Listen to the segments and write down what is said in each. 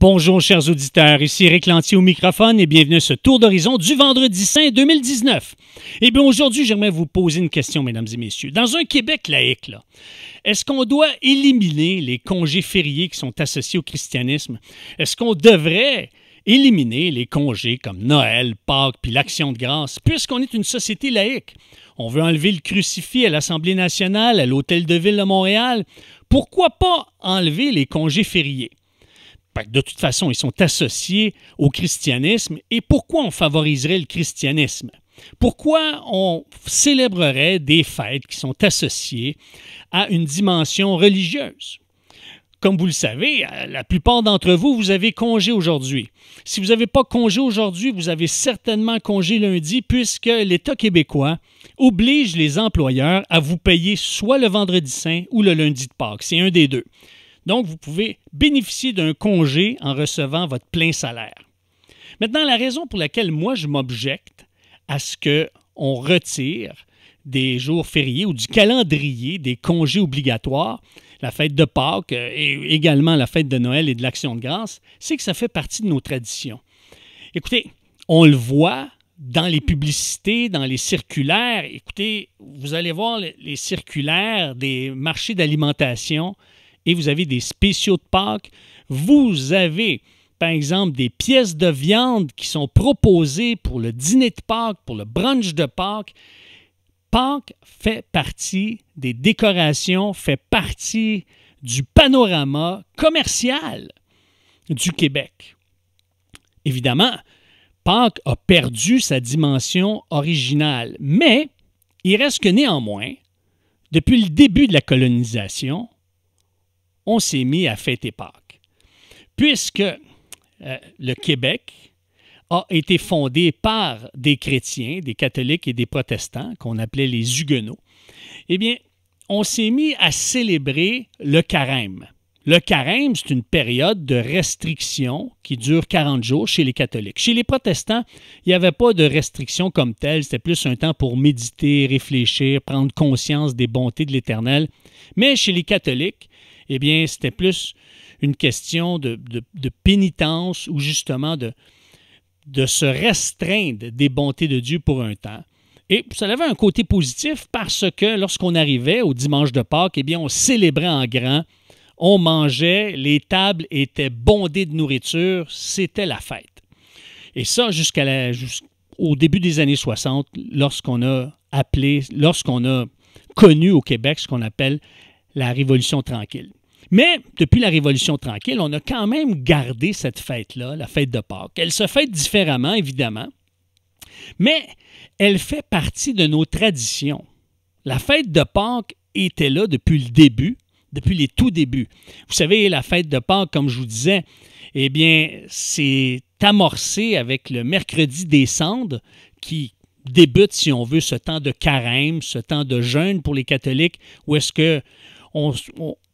Bonjour chers auditeurs, ici Eric Lantier au microphone et bienvenue à ce tour d'horizon du vendredi saint 2019. Eh bien aujourd'hui, j'aimerais vous poser une question mesdames et messieurs. Dans un Québec laïque, est-ce qu'on doit éliminer les congés fériés qui sont associés au christianisme? Est-ce qu'on devrait éliminer les congés comme Noël, Pâques puis l'Action de grâce, puisqu'on est une société laïque. On veut enlever le crucifix à l'Assemblée nationale, à l'Hôtel de Ville de Montréal. Pourquoi pas enlever les congés fériés? Ben, de toute façon, ils sont associés au christianisme. Et pourquoi on favoriserait le christianisme? Pourquoi on célébrerait des fêtes qui sont associées à une dimension religieuse? Comme vous le savez, euh, la plupart d'entre vous, vous avez congé aujourd'hui. Si vous n'avez pas congé aujourd'hui, vous avez certainement congé lundi puisque l'État québécois oblige les employeurs à vous payer soit le vendredi saint ou le lundi de Pâques. C'est un des deux. Donc, vous pouvez bénéficier d'un congé en recevant votre plein salaire. Maintenant, la raison pour laquelle moi je m'objecte à ce qu'on retire des jours fériés ou du calendrier des congés obligatoires, la fête de Pâques euh, et également la fête de Noël et de l'Action de grâce, c'est que ça fait partie de nos traditions. Écoutez, on le voit dans les publicités, dans les circulaires. Écoutez, vous allez voir les circulaires des marchés d'alimentation et vous avez des spéciaux de Pâques. Vous avez, par exemple, des pièces de viande qui sont proposées pour le dîner de Pâques, pour le brunch de Pâques. Pâques fait partie des décorations, fait partie du panorama commercial du Québec. Évidemment, Pâques a perdu sa dimension originale, mais il reste que néanmoins, depuis le début de la colonisation, on s'est mis à fêter Pâques. Puisque euh, le Québec a été fondé par des chrétiens, des catholiques et des protestants, qu'on appelait les huguenots, eh bien, on s'est mis à célébrer le carême. Le carême, c'est une période de restriction qui dure 40 jours chez les catholiques. Chez les protestants, il n'y avait pas de restriction comme telle, c'était plus un temps pour méditer, réfléchir, prendre conscience des bontés de l'Éternel. Mais chez les catholiques, eh bien, c'était plus une question de, pénitence ou justement de, de se restreindre des bontés de Dieu pour un temps. Et ça avait un côté positif parce que lorsqu'on arrivait au dimanche de Pâques, eh bien, on célébrait en grand, on mangeait, les tables étaient bondées de nourriture, c'était la fête. Et ça, jusqu'à jusqu'au début des années 60, lorsqu'on a appelé, lorsqu'on a connu au Québec ce qu'on appelle la Révolution tranquille. Mais depuis la Révolution tranquille, on a quand même gardé cette fête-là, la fête de Pâques. Elle se fête différemment, évidemment, mais elle fait partie de nos traditions. La fête de Pâques était là depuis le début, depuis les tout débuts. Vous savez, la fête de Pâques, comme je vous disais, eh bien, c'est amorcé avec le mercredi des cendres qui débute, si on veut, ce temps de carême, ce temps de jeûne pour les catholiques, où est-ce que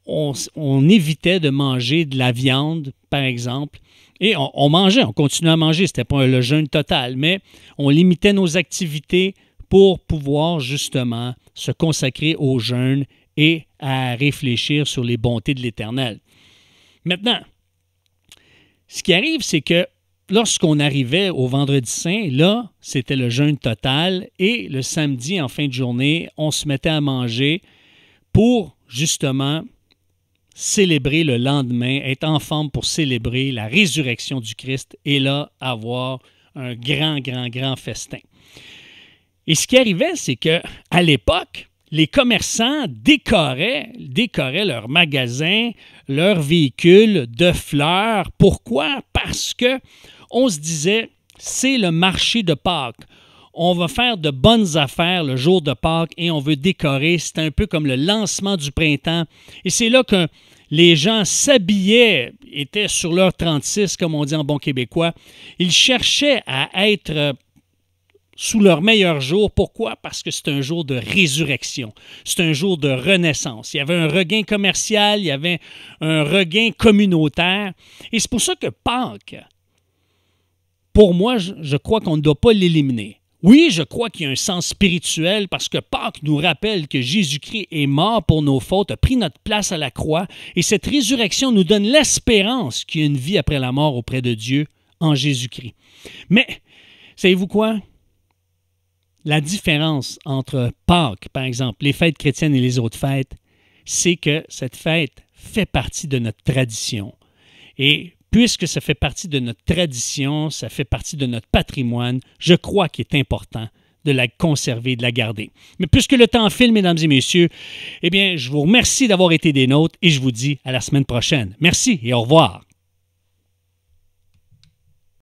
on, évitait de manger de la viande, par exemple. Et on, on mangeait, on continuait à manger. Ce n'était pas le jeûne total, mais on limitait nos activités pour pouvoir justement se consacrer au jeûne et à réfléchir sur les bontés de l'Éternel. Maintenant, ce qui arrive, c'est que lorsqu'on arrivait au vendredi saint, là, c'était le jeûne total et le samedi en fin de journée, on se mettait à manger pour justement célébrer le lendemain, être en forme pour célébrer la résurrection du Christ et là avoir un grand, grand, grand festin. Et ce qui arrivait, c'est que à l'époque, les commerçants décoraient, décoraient leurs magasins, leurs véhicules de fleurs. Pourquoi? Parce que on se disait, c'est le marché de Pâques on va faire de bonnes affaires le jour de Pâques et on veut décorer. C'est un peu comme le lancement du printemps. Et c'est là que les gens s'habillaient, étaient sur leur 36, comme on dit en bon québécois. Ils cherchaient à être euh, sous leur meilleur jour. Pourquoi? Parce que c'est un jour de résurrection, c'est un jour de renaissance. Il y avait un regain commercial, il y avait un regain communautaire. Et c'est pour ça que Pâques, pour moi, je crois qu'on ne doit pas l'éliminer. Oui, je crois qu'il y a un sens spirituel parce que Pâques nous rappelle que Jésus-Christ est mort pour nos fautes, a pris notre place à la croix, et cette résurrection nous donne l'espérance qu'il y a une vie après la mort auprès de Dieu en Jésus-Christ. Mais, savez-vous quoi? La différence entre Pâques, par exemple, les fêtes chrétiennes et les autres fêtes, c'est que cette fête fait partie de notre tradition. Et puisque ça fait partie de notre tradition, ça fait partie de notre patrimoine, je crois qu'il est important de la conserver, de la garder. Mais puisque le temps file, mesdames et messieurs, eh bien, je vous remercie d'avoir été des nôtres et je vous dis à la semaine prochaine. Merci et au revoir.